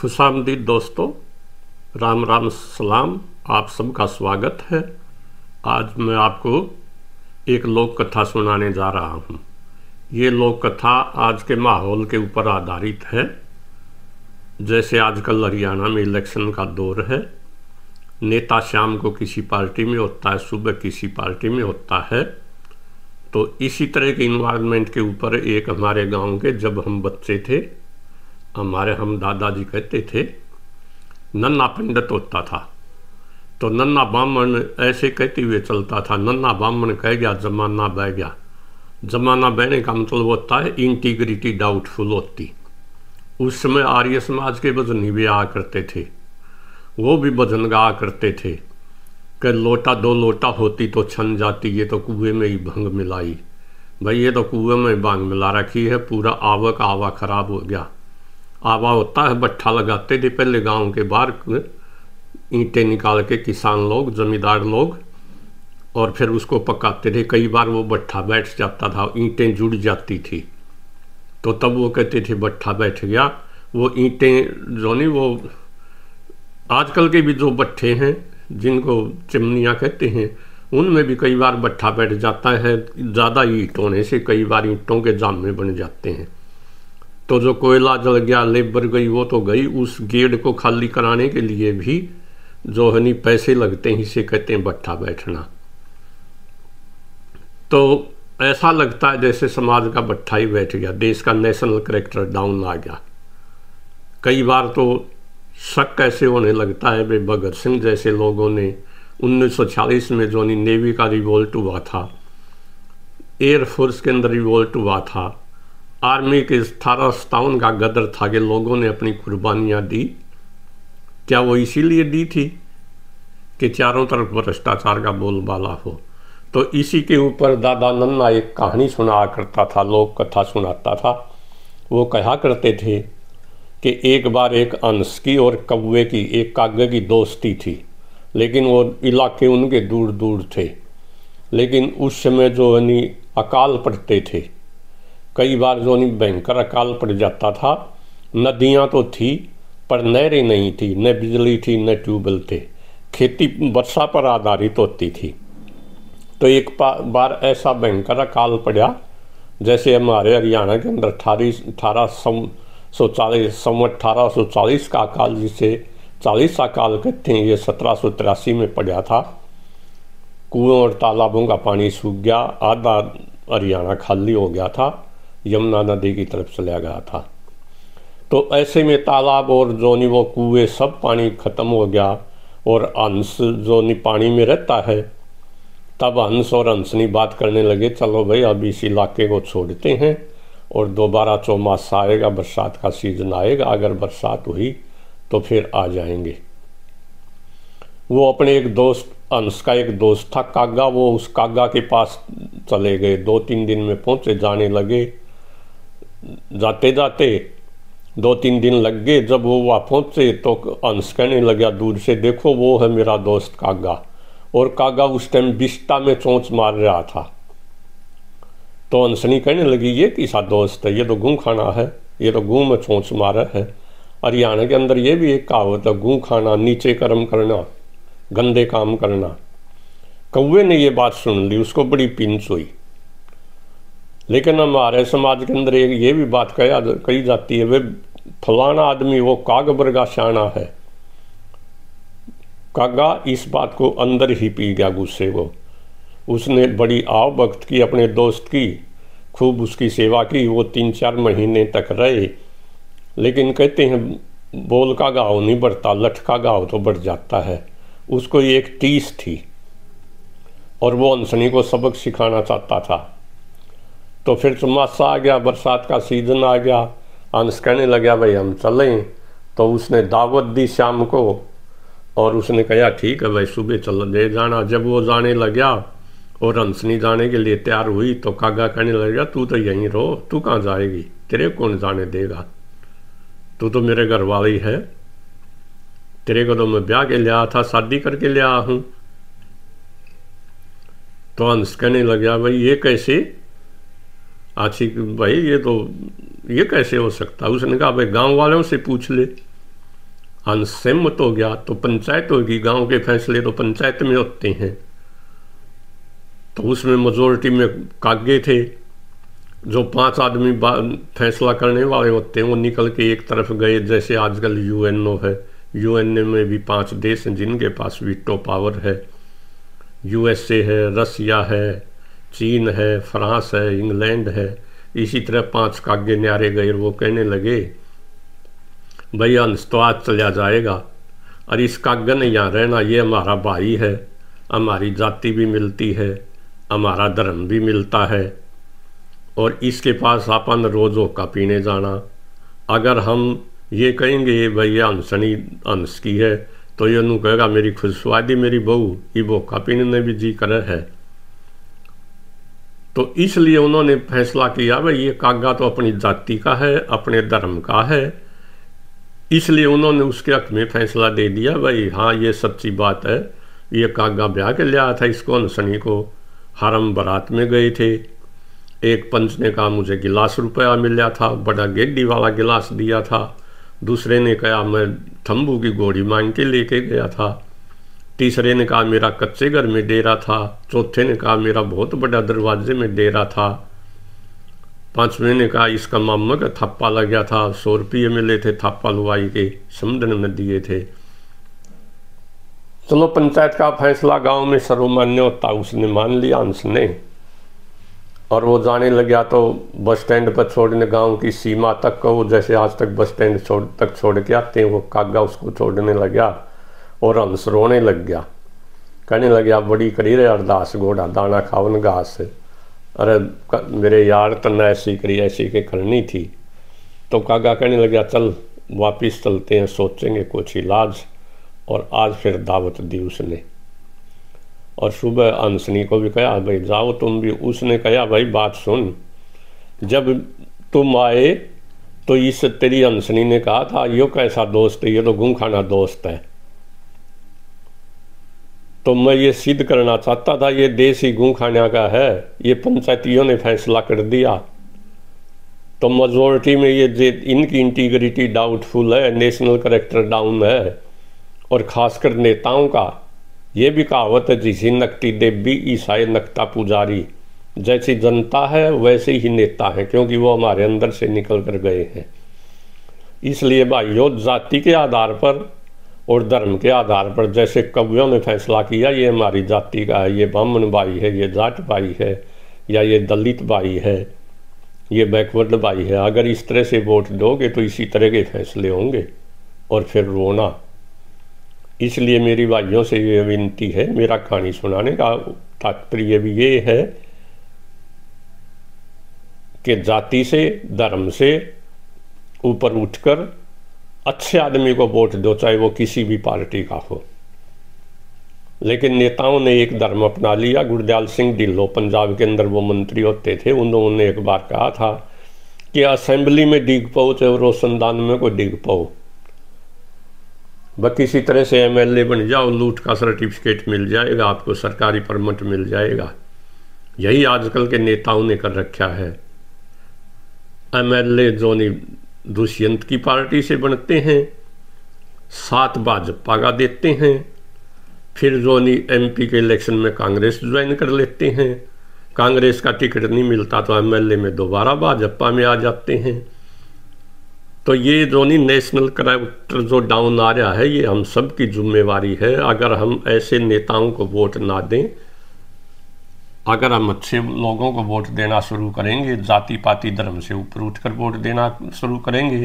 खुशामदीद दोस्तों राम राम सलाम आप सबका स्वागत है आज मैं आपको एक लोक कथा सुनाने जा रहा हूँ ये लोक कथा आज के माहौल के ऊपर आधारित है जैसे आजकल हरियाणा में इलेक्शन का दौर है नेता शाम को किसी पार्टी में होता है सुबह किसी पार्टी में होता है तो इसी तरह के इन्वायरमेंट के ऊपर एक हमारे गांव के जब हम बच्चे थे हमारे हम दादाजी कहते थे नन्ना पंडित होता था तो नन्ना ब्राह्मण ऐसे कहते हुए चलता था नन्ना ब्राह्मण कह गया जमाना बह गया जमाना बहने का मतलब होता है इंटीग्रिटी डाउटफुल होती उस समय आर्य समाज के भजन भी आ करते थे वो भी भजन गा करते थे कि लोटा दो लोटा होती तो छन जाती ये तो कुएं में ही भंग मिलाई भाई ये तो कुएं में भांग मिला रखी है पूरा आवक आवा खराब हो गया आवा होता है बट्ठा लगाते थे पहले गांव के बाहर ईंटें निकाल के किसान लोग जमींदार लोग और फिर उसको पकाते थे कई बार वो बट्ठा बैठ जाता था ईंटें जुड़ जाती थी तो तब वो कहते थे बट्ठा बैठ गया वो ईंटें जो नहीं वो आजकल के भी जो बट्ठे हैं जिनको चिमनियाँ कहते हैं उनमें भी कई बार बट्ठा बैठ जाता है ज़्यादा ईंट होने से कई बार ईंटों के जाम में बन जाते हैं तो जो कोयला जल गया लेबर गई वो तो गई उस गेट को खाली कराने के लिए भी जो है नी पैसे लगते हैं इसे कहते हैं बट्ठा बैठना तो ऐसा लगता है जैसे समाज का बट्ठा ही बैठ गया देश का नेशनल करेक्टर डाउन आ गया कई बार तो शक कैसे होने लगता है भाई भगत सिंह जैसे लोगों ने 1940 में जो नेवी का रिवोल्ट हुआ था एयरफोर्स के अंदर रिवोल्ट हुआ था आर्मी के अठारह सतावन का गदर था कि लोगों ने अपनी कुर्बानियाँ दी क्या वो इसीलिए दी थी कि चारों तरफ भ्रष्टाचार का बोलबाला हो तो इसी के ऊपर दादा नन्ना एक कहानी सुना करता था लोक कथा सुनाता था वो कहा करते थे कि एक बार एक अंश की और कौवे की एक कागे की दोस्ती थी लेकिन वो इलाके उनके दूर दूर थे लेकिन उस समय जो यानी अकाल पड़ते थे कई बार जोनी भयंकर अकाल पड़ जाता था नदियाँ तो थी पर नहरें नहीं थी न बिजली थी न ट्यूबवेल थे खेती वर्षा पर आधारित होती थी तो एक बार ऐसा भयंकर अकाल पड़ा जैसे हमारे हरियाणा के अंदर अठारी अठारह सौ सौ चालीस सम अठारह सौ चालीस का अकाल जिसे चालीस अकाल कहते हैं ये सत्रह सौ तिरासी में पड़ा था कुओं और तालाबों का पानी सूख गया आधा हरियाणा खाली हो गया था यमुना नदी की तरफ चला गया था तो ऐसे में तालाब और जोनी वो कुएँ सब पानी खत्म हो गया और जो जोनी पानी में रहता है तब हंस और हंसनी बात करने लगे चलो भाई अब इस इलाके को छोड़ते हैं और दोबारा चौमासा आएगा बरसात का सीज़न आएगा अगर बरसात हुई तो फिर आ जाएंगे वो अपने एक दोस्त अंश का एक दोस्त था कागा वो उस कागा के पास चले गए दो तीन दिन में पहुंचे जाने लगे जाते जाते दो तीन दिन लग गए जब वो वहाँ पहुँचे तो अंश कहने लगा दूर से देखो वो है मेरा दोस्त कागा और कागा उस टाइम बिस्ता में चोंच मार रहा था तो नहीं कहने लगी ये किसा दोस्त है ये तो गूँ खाना है ये तो गूँ में चोंच मारा है हरियाणा के अंदर ये भी एक कहावत है गूँ खाना नीचे कर्म करना गंदे काम करना कौवे ने ये बात सुन ली उसको बड़ी पिंच हुई लेकिन हमारे समाज के अंदर एक ये भी बात कह कही जाती है वे फलाना आदमी वो काग बरगा शाना है कागा इस बात को अंदर ही पी गया गुस्से को उसने बड़ी आव वक्त की अपने दोस्त की खूब उसकी सेवा की वो तीन चार महीने तक रहे लेकिन कहते हैं बोल का गाँव नहीं बढ़ता लठ का गाँव तो बढ़ जाता है उसको एक टीस थी और वो अंसनी को सबक सिखाना चाहता था तो फिर चौमासा तो आ गया बरसात का सीज़न आ गया अंश कहने लगा भाई हम चलें तो उसने दावत दी शाम को और उसने कहा ठीक है भाई सुबह चल ले जाना जब वो जाने गया और हंसनी जाने के लिए तैयार हुई तो कागा कहने लगा तू तो यहीं रहो तू कहाँ जाएगी तेरे कौन जाने देगा तू तो मेरे घर वाली है तेरे को तो मैं ब्याह के लिया था शादी करके ले हूं तो हंस कहने गया भाई ये कैसे आशिक भाई ये तो ये कैसे हो सकता उसने कहा भाई गांव वालों से पूछ ले अनसहमत हो गया तो पंचायत होगी गांव के फैसले तो पंचायत में होते हैं तो उसमें मेजोरिटी में कागे थे जो पांच आदमी फैसला करने वाले होते हैं वो निकल के एक तरफ गए जैसे आजकल यूएनओ है यूएनओ में भी पांच देश हैं जिनके पास वीटो पावर है यूएसए है रसिया है चीन है फ्रांस है इंग्लैंड है इसी तरह पांच काग्य न्यारे गए वो कहने लगे भैया आज चलिया जाएगा और इस काग्य ने यहाँ रहना ये हमारा भाई है हमारी जाति भी मिलती है हमारा धर्म भी मिलता है और इसके पास अपन रोज होका पीने जाना अगर हम ये कहेंगे ये भैया अंशनी अंश की है तो ये नु कहेगा मेरी खुशवादी मेरी बहू ये भोखा पीने में भी जी कर है तो इसलिए उन्होंने फैसला किया भाई ये कागा तो अपनी जाति का है अपने धर्म का है इसलिए उन्होंने उसके हक में फैसला दे दिया भाई हाँ ये सच्ची बात है ये कागा ब्याह के लिया था इसको अनुसनी को हरम बरात में गए थे एक पंच ने कहा मुझे गिलास रुपया मिला था बड़ा गेड्डी वाला गिलास दिया था दूसरे ने कहा मैं थम्बू की गोड़ी मांग के लेके गया था तीसरे ने कहा मेरा कच्चे घर में डेरा था चौथे ने कहा मेरा बहुत बड़ा दरवाजे में डेरा था पांचवें ने कहा इसका मामा का थप्पा लग गया था सौ रुपये मिले थे थाप्पा लुवाई के समुद्र में दिए थे चलो पंचायत का फैसला गांव में सर्वमान्य होता उसने मान लिया अंश ने और वो जाने लग गया तो बस स्टैंड पर छोड़ने गांव की सीमा तक को जैसे आज तक बस स्टैंड छोड़ तक छोड़ के आते हैं वो कागा उसको छोड़ने लग गया और हंस रोने लग गया कहने लग गया बड़ी करी रे अरदास घोड़ा दाना खावन घास अरे मेरे यार तन्ना ऐसी करी ऐसी के करनी थी तो कागा कहने लग गया चल वापिस चलते हैं सोचेंगे कुछ इलाज और आज फिर दावत दी उसने और सुबह अंसनी को भी कहा भाई जाओ तुम भी उसने कहा भाई बात सुन जब तुम आए तो इस तेरी अंसनी ने कहा था यो कैसा दोस्त है ये तो गुम खाना दोस्त है तो मैं ये सिद्ध करना चाहता था ये देसी गूंखाना का है ये पंचायतियों ने फैसला कर दिया तो मजोरिटी में ये इनकी इंटीग्रिटी डाउटफुल है नेशनल करेक्टर डाउन है और खासकर नेताओं का ये भी कहावत है जिसे नकटी देवी ईसाई नकता पुजारी जैसी जनता है वैसे ही नेता है क्योंकि वो हमारे अंदर से निकल कर गए हैं इसलिए भाइयों जाति के आधार पर और धर्म के आधार पर जैसे कवियों ने फैसला किया ये हमारी जाति का है ये ब्राह्मण भाई है ये जाट भाई है या ये दलित भाई है ये बैकवर्ड भाई है अगर इस तरह से वोट दोगे तो इसी तरह के फैसले होंगे और फिर रोना इसलिए मेरी भाइयों से ये विनती है मेरा कहानी सुनाने का तात्पर्य भी ये है कि जाति से धर्म से ऊपर उठकर अच्छे आदमी को वोट दो चाहे वो किसी भी पार्टी का हो लेकिन नेताओं ने एक धर्म अपना लिया गुरदयाल सिंह ढिल्लो पंजाब के अंदर वो मंत्री होते थे उन्होंने एक बार कहा था कि असेंबली में डिग पाओ चाहे रोशनदान में कोई डिग पाओ बाकी किसी तरह से एमएलए बन जाओ लूट का सर्टिफिकेट मिल जाएगा आपको सरकारी परमिट मिल जाएगा यही आजकल के नेताओं ने कर रखा है एमएलए जोनी दुष्यंत की पार्टी से बनते हैं सात भाजपा का देते हैं फिर जोनी एमपी के इलेक्शन में कांग्रेस ज्वाइन कर लेते हैं कांग्रेस का टिकट नहीं मिलता तो एमएलए में दोबारा भाजपा में आ जाते हैं तो ये जोनी नेशनल करैक्टर जो डाउन आ रहा है ये हम सब की जिम्मेवारी है अगर हम ऐसे नेताओं को वोट ना दें अगर हम अच्छे लोगों को वोट देना शुरू करेंगे जाति पाति धर्म से ऊपर उठकर वोट देना शुरू करेंगे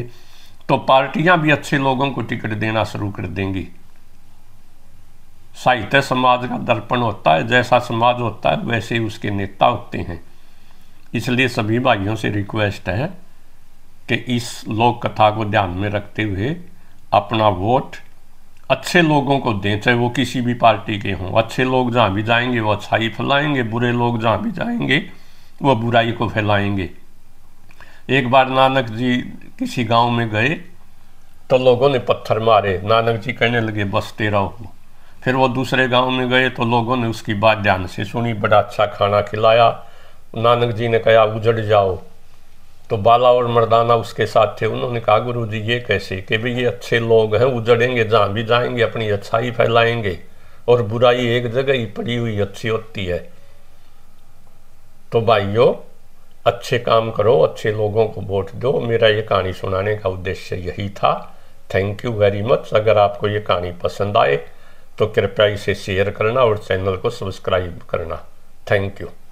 तो पार्टियां भी अच्छे लोगों को टिकट देना शुरू कर देंगी साहित्य समाज का दर्पण होता है जैसा समाज होता है वैसे ही उसके नेता होते हैं इसलिए सभी भाइयों से रिक्वेस्ट है कि इस लोक कथा को ध्यान में रखते हुए अपना वोट अच्छे लोगों को दें चाहे वो किसी भी पार्टी के हों अच्छे लोग जहाँ भी जाएंगे वो अच्छाई फैलाएंगे बुरे लोग जहाँ भी जाएंगे वो बुराई को फैलाएंगे एक बार नानक जी किसी गांव में गए तो लोगों ने पत्थर मारे नानक जी कहने लगे बस तेरा हो फिर वो दूसरे गांव में गए तो लोगों ने उसकी बात ध्यान से सुनी बड़ा अच्छा खाना खिलाया नानक जी ने कहा उजड़ जाओ तो बाला और मर्दाना उसके साथ थे उन्होंने कहा गुरु जी ये कैसे कि भाई ये अच्छे लोग हैं उजड़ेंगे जहाँ भी जाएंगे अपनी अच्छाई फैलाएंगे और बुराई एक जगह ही पड़ी हुई अच्छी होती है तो भाइयों अच्छे काम करो अच्छे लोगों को वोट दो मेरा ये कहानी सुनाने का उद्देश्य यही था थैंक यू वेरी मच अगर आपको ये कहानी पसंद आए तो कृपया इसे शेयर करना और चैनल को सब्सक्राइब करना थैंक यू